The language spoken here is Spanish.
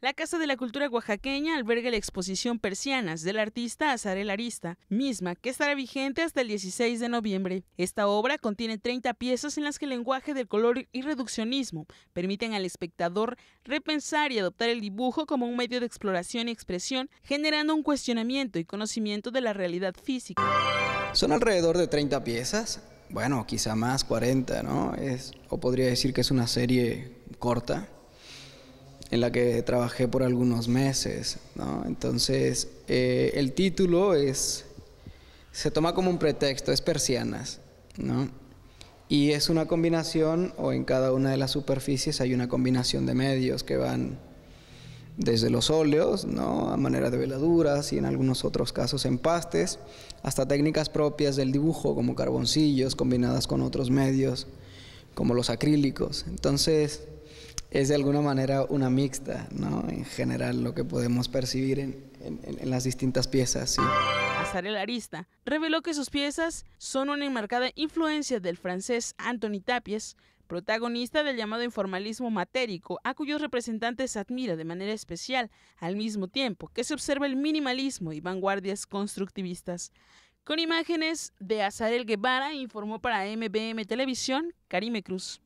La Casa de la Cultura Oaxaqueña alberga la exposición Persianas del artista Azarel Arista, misma que estará vigente hasta el 16 de noviembre. Esta obra contiene 30 piezas en las que el lenguaje del color y reduccionismo permiten al espectador repensar y adoptar el dibujo como un medio de exploración y expresión, generando un cuestionamiento y conocimiento de la realidad física. Son alrededor de 30 piezas, bueno, quizá más, 40, ¿no? Es, o podría decir que es una serie corta en la que trabajé por algunos meses. Entonces, eh, el título es, se toma como un pretexto, es persianas. ¿no? Y es una combinación, o en cada una de las superficies hay una combinación de medios que van desde los óleos, ¿no? a manera de veladuras y en algunos otros casos empastes, hasta técnicas propias del dibujo, como carboncillos combinadas con otros medios, como los acrílicos. Entonces, es de alguna manera una mixta, ¿no? En general, lo que podemos percibir en, las distintas piezas, sí. Azarel Arista reveló que sus piezas son una enmarcada influencia del francés Anthony Tapies, protagonista del llamado informalismo matérico, a cuyos representantes admira de manera especial, al mismo tiempo que se observa el minimalismo y vanguardias constructivistas. Con imágenes de Azarel Guevara, informó para MBM Televisión, Karime Cruz.